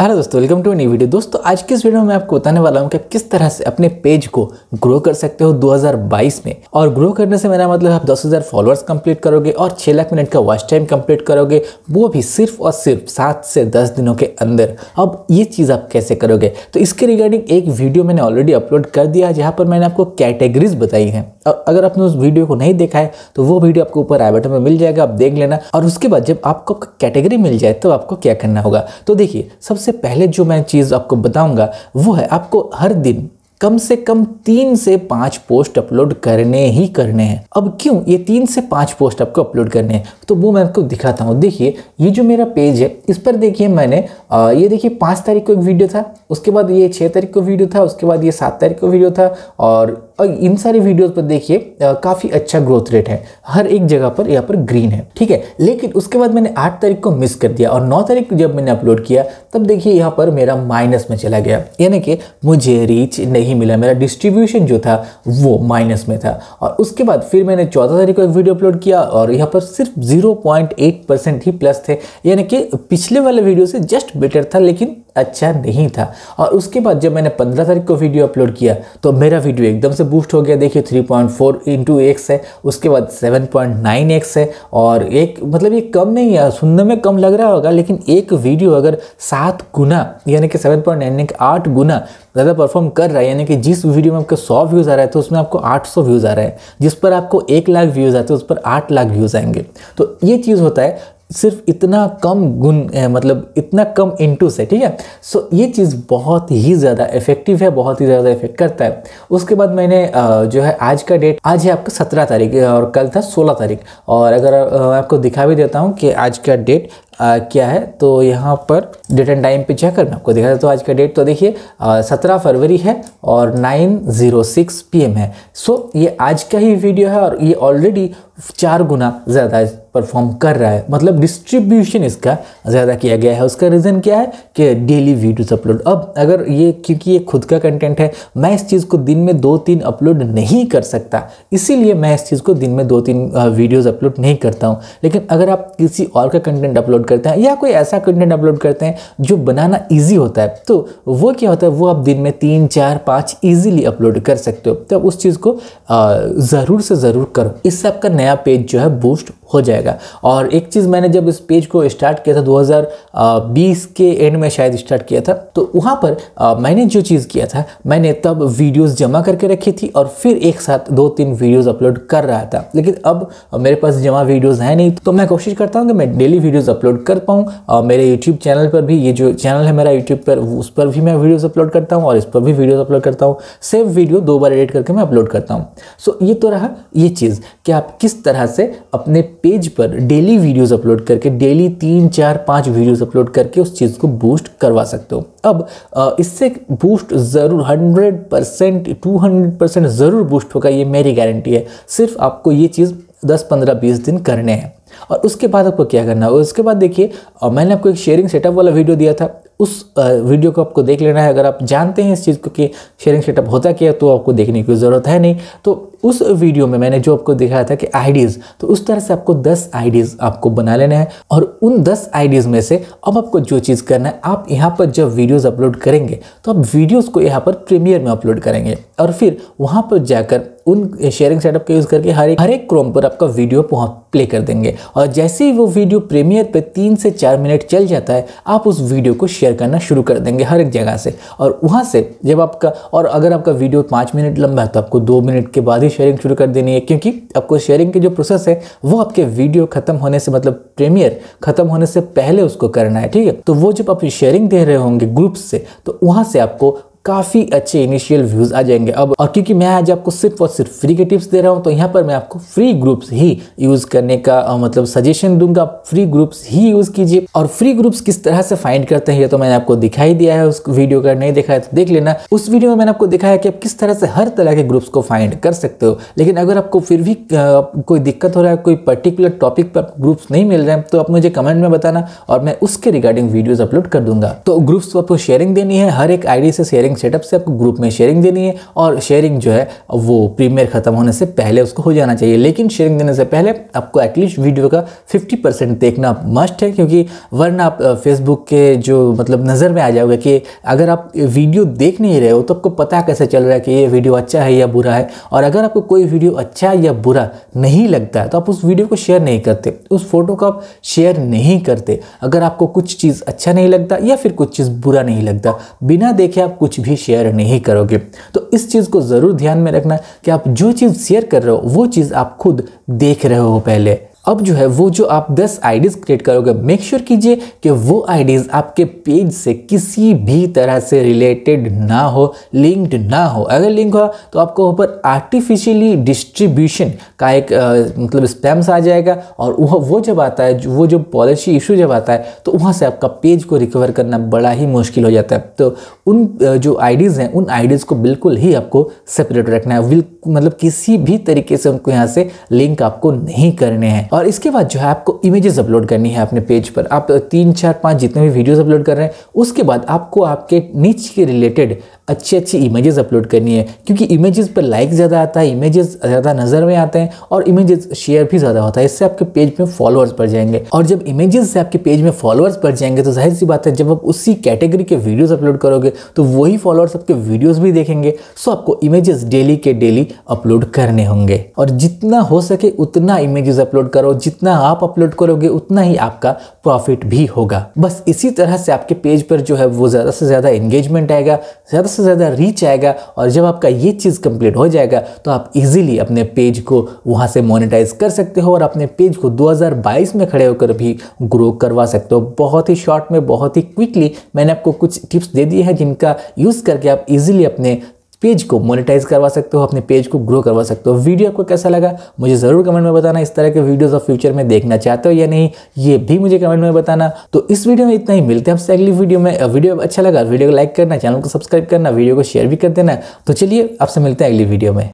hello दोस्तों welcome to new video दोस्तों आज के इस वीडियो में आपको बताने वाला हूँ कि आप किस तरह से अपने पेज को ग्रो कर सकते हो 2022 में और ग्रो करने से मेरा मतलब आप 10,000 फॉलोअर्स कंप्लीट करोगे और 6 लाख मिनट का वॉच टाइम कंप्लीट करोगे वो भी सिर्फ और सिर्फ सात से दस दिनों के अंदर अब ये चीज़ आप कैसे करोगे तो इसके रिगार्डिंग एक वीडियो मैंने ऑलरेडी अपलोड कर दिया है जहाँ पर मैंने आपको कैटेगरीज बताई हैं अगर आपने उस वीडियो को नहीं देखा है तो वो वीडियो आपको ऊपर आई बटन में मिल जाएगा आप देख लेना और उसके बाद जब आपको कैटेगरी मिल जाए तो आपको क्या करना होगा तो देखिए सबसे पहले जो मैं चीज़ आपको बताऊँगा वो है आपको हर दिन कम से कम तीन से पाँच पोस्ट अपलोड करने ही करने हैं अब क्यों ये तीन से पाँच पोस्ट आपको अपलोड करने हैं तो वो मैं आपको दिखाता हूँ देखिए ये जो मेरा पेज है इस पर देखिए मैंने आ, ये देखिए पाँच तारीख को एक वीडियो था उसके बाद ये छः तारीख को वीडियो था उसके बाद ये सात तारीख को वीडियो था और और इन सारे वीडियोस पर देखिए काफ़ी अच्छा ग्रोथ रेट है हर एक जगह पर यहाँ पर ग्रीन है ठीक है लेकिन उसके बाद मैंने आठ तारीख को मिस कर दिया और नौ तारीख को जब मैंने अपलोड किया तब देखिए यहाँ पर मेरा माइनस में चला गया यानी कि मुझे रीच नहीं मिला मेरा डिस्ट्रीब्यूशन जो था वो माइनस में था और उसके बाद फिर मैंने चौदह तारीख को एक वीडियो अपलोड किया और यहाँ पर सिर्फ जीरो ही प्लस थे यानी कि पिछले वाले वीडियो से जस्ट बेटर था लेकिन अच्छा नहीं था और उसके बाद जब मैंने 15 तारीख को वीडियो अपलोड किया तो मेरा वीडियो एकदम से बूस्ट हो गया देखिए 3.4 पॉइंट फोर इंटू एक्स है उसके बाद एक्स है और एक मतलब ये कम नहीं है सुनने में कम लग रहा होगा लेकिन एक वीडियो अगर सात गुना यानी कि सेवन पॉइंट नाइन आठ गुना ज़्यादा परफॉर्म कर रहा है यानी कि जिस वीडियो में आपके सौ व्यूज़ आ रहा है तो उसमें आपको आठ सौ व्यूज़ आ रहा है जिस पर आपको एक लाख व्यूज़ आते हैं उस पर आठ लाख व्यूज़ आएंगे तो ये चीज़ होता है सिर्फ इतना कम गुण मतलब इतना कम इंटूस है ठीक है सो so, ये चीज़ बहुत ही ज़्यादा इफेक्टिव है बहुत ही ज़्यादा इफेक्ट करता है उसके बाद मैंने जो है आज का डेट आज है आपका सत्रह तारीख और कल था सोलह तारीख और अगर आपको दिखा भी देता हूँ कि आज का डेट आ, क्या है तो यहाँ पर डेट एंड टाइम पे चेक कर मैं आपको दिखा देता तो आज का डेट तो देखिए सत्रह फरवरी है और नाइन ज़ीरो सिक्स पी है सो ये आज का ही वीडियो है और ये ऑलरेडी चार गुना ज़्यादा परफॉर्म कर रहा है मतलब डिस्ट्रीब्यूशन इसका ज़्यादा किया गया है उसका रीज़न क्या है कि डेली वीडियोस अपलोड अब अगर ये क्योंकि ये खुद का कंटेंट है मैं इस चीज़ को दिन में दो तीन अपलोड नहीं कर सकता इसीलिए मैं इस चीज़ को दिन में दो तीन वीडियोज़ अपलोड नहीं करता हूँ लेकिन अगर आप किसी और का कंटेंट अपलोड अपलोड करते हैं या कोई ऐसा कंटेंट अपलोड करते हैं जो बनाना ईजी होता है तो वो क्या होता है वो आप दिन में तीन चार पाँच ईजिली अपलोड कर सकते हो तो उस चीज़ को ज़रूर से ज़रूर करो इससे आपका नया पेज जो है बूस्ट हो जाएगा और एक चीज़ मैंने जब इस पेज को स्टार्ट किया था 2020 के एंड में शायद स्टार्ट किया था तो वहाँ पर आ, मैंने जो चीज़ किया था मैंने तब वीडियोस जमा करके रखी थी और फिर एक साथ दो तीन वीडियोस अपलोड कर रहा था लेकिन अब मेरे पास जमा वीडियोस हैं नहीं तो मैं कोशिश करता हूँ कि मैं डेली वीडियोज़ अपलोड कर पाऊँ मेरे यूट्यूब चैनल पर भी ये जो चैनल है मेरा यूट्यूब पर उस पर भी मैं वीडियोज़ अपलोड करता हूँ और इस पर भी वीडियोज़ अपलोड करता हूँ सेम वीडियो दो बार एडिट करके मैं अपलोड करता हूँ सो ये तो रहा ये चीज़ कि आप किस तरह से अपने पेज पर डेली वीडियोस अपलोड करके डेली तीन चार पाँच वीडियोस अपलोड करके उस चीज़ को बूस्ट करवा सकते हो अब इससे बूस्ट ज़रूर hundred percent two hundred percent ज़रूर बूस्ट होगा ये मेरी गारंटी है सिर्फ आपको ये चीज़ दस पंद्रह बीस दिन करने हैं और उसके बाद आपको क्या करना है उसके बाद देखिए मैंने आपको एक शेयरिंग सेटअप वाला वीडियो दिया था उस वीडियो को आपको देख लेना है अगर आप जानते हैं इस चीज़ को कि शेयरिंग सेटअप होता क्या तो आपको देखने की ज़रूरत है नहीं तो उस वीडियो में मैंने जो आपको दिखाया था कि आईडीज़ तो उस तरह से आपको 10 आईडीज़ आपको बना लेना है और उन 10 आईडीज़ में से अब आपको जो चीज़ करना है आप यहाँ पर जब वीडियोज अपलोड करेंगे तो आप वीडियोज को यहाँ पर प्रीमियर में अपलोड करेंगे और फिर वहाँ पर जाकर उन शेयरिंग सेटअप का यूज़ करके हर एक हर एक क्रोम पर आपका वीडियो प्ले कर देंगे और जैसे ही वो वीडियो प्रीमियर पे तीन से चार मिनट चल जाता है आप उस वीडियो को शेयर करना शुरू कर देंगे हर एक जगह से और वहाँ से जब आपका और अगर आपका वीडियो पाँच मिनट लंबा है तो आपको दो मिनट के बाद ही शेयरिंग शुरू कर देनी है क्योंकि आपको शेयरिंग की जो प्रोसेस है वो आपके वीडियो ख़त्म होने से मतलब प्रीमियर ख़त्म होने से पहले उसको करना है ठीक है तो वो जब आप शेयरिंग दे रहे होंगे ग्रुप से तो वहाँ से आपको काफ़ी अच्छे इनिशियल व्यूज़ आ जाएंगे अब और क्योंकि मैं आज आपको सिर्फ और सिर्फ फ्री के टिप्स दे रहा हूँ तो यहाँ पर मैं आपको फ्री ग्रुप्स ही यूज़ करने का आ, मतलब सजेशन दूंगा फ्री ग्रुप्स ही यूज़ कीजिए और फ्री ग्रुप्स किस तरह से फाइंड करते हैं ये तो मैंने आपको दिखाई दिया है उस वीडियो का नहीं देखा है तो देख लेना उस वीडियो में मैंने आपको दिखाया कि आप किस तरह से हर तरह के ग्रुप्स को फाइंड कर सकते हो लेकिन अगर आपको फिर भी कोई दिक्कत हो रहा है कोई पर्टिकुलर टॉपिक पर ग्रुप्स नहीं मिल रहे हैं तो आप मुझे कमेंट में बताना और मैं उसके रिगार्डिंग वीडियोज़ अपलोड कर दूंगा तो ग्रुप्स को आपको शेयरिंग देनी है हर एक आईडी से शेयरिंग शेयरिंग सेटअप से आपको ग्रुप में शेयरिंग देनी है और शेयरिंग जो है वो प्रीमियर खत्म होने से पहले उसको हो जाना चाहिए लेकिन शेयरिंग देने से पहले आपको एटलीस्ट वीडियो का फिफ्टी परसेंट देखना मस्ट है क्योंकि वरना आप फेसबुक के जो मतलब नज़र में आ जाओगे कि अगर आप वीडियो देख नहीं रहे हो तो आपको पता कैसे चल रहा है कि ये वीडियो अच्छा है या बुरा है और अगर आपको कोई वीडियो अच्छा या बुरा नहीं लगता है तो आप उस वीडियो को शेयर नहीं करते उस फोटो को आप शेयर नहीं करते अगर आपको कुछ चीज़ अच्छा नहीं लगता या फिर कुछ चीज़ बुरा नहीं लगता बिना देखे आप कुछ भी शेयर नहीं करोगे तो इस चीज़ को ज़रूर ध्यान में रखना कि आप जो चीज़ शेयर कर रहे हो वो चीज़ आप खुद देख रहे हो पहले अब जो है वो जो आप 10 आईडीज़ क्रिएट करोगे मेक श्योर कीजिए कि वो आईडीज़ आपके पेज से किसी भी तरह से रिलेटेड ना हो लिंक्ड ना हो अगर लिंक हो तो आपको ऊपर आर्टिफिशियली डिस्ट्रीब्यूशन का एक आ, मतलब स्पैम्स आ जाएगा और वह वो जब आता है वो जो पॉलिसी इशू जब आता है तो वहाँ से आपका पेज को रिकवर करना बड़ा ही मुश्किल हो जाता है तो उन जो आईडीज़ हैं उन आईडीज़ को बिल्कुल ही आपको सेपरेट रखना है मतलब किसी भी तरीके से उनको यहाँ से लिंक आपको नहीं करने हैं और इसके बाद जो है आपको इमेजेस अपलोड करनी है अपने पेज पर आप तीन चार पाँच जितने भी वीडियोज़ अपलोड कर रहे हैं उसके बाद आपको आपके नीच के रिलेटेड अच्छी अच्छी इमेजेस अपलोड करनी है क्योंकि इमेजेस पर लाइक ज़्यादा आता है इमेजेस ज़्यादा नज़र में आते हैं और इमेजेस शेयर भी ज़्यादा होता है इससे आपके पेज में फॉलोअर्स बढ़ जाएंगे और जब इमेजेस से आपके पेज में फॉलोअर्स बढ़ जाएंगे तो जाहिर सी बात है जब आप उसी कैटेगरी के वीडियोस अपलोड करोगे तो वही फॉलोअर्स आपके वीडियोज़ भी देखेंगे सो आपको इमेजेस डेली के डेली अपलोड करने होंगे और जितना हो सके उतना इमेजेस अपलोड करो करो जितना आप अपलोड करोगे उतना ही आपका प्रॉफिट भी होगा बस इसी तरह से आपके पेज पर जो है वो ज़्यादा से ज़्यादा एंगेजमेंट आएगा ज़्यादा से ज़्यादा रीच आएगा और जब आपका ये चीज़ कंप्लीट हो जाएगा तो आप इजीली अपने पेज को वहाँ से मोनिटाइज कर सकते हो और अपने पेज को 2022 में खड़े होकर भी ग्रो करवा सकते हो बहुत ही शॉर्ट में बहुत ही क्विकली मैंने आपको कुछ टिप्स दे दी है जिनका यूज़ करके आप इजीली अपने पेज को मोनेटाइज करवा सकते हो अपने पेज को ग्रो करवा सकते हो वीडियो आपको कैसा लगा मुझे ज़रूर कमेंट में बताना इस तरह के वीडियोस ऑफ़ फ्यूचर में देखना चाहते हो या नहीं ये भी मुझे कमेंट में बताना तो इस वीडियो में इतना ही मिलते हैं आपसे अगली वीडियो में वीडियो अच्छा लगा वीडियो को लाइक करना चैनल को सब्सक्राइब करना वीडियो को शेयर भी कर देना तो चलिए आपसे मिलते हैं अगली वीडियो में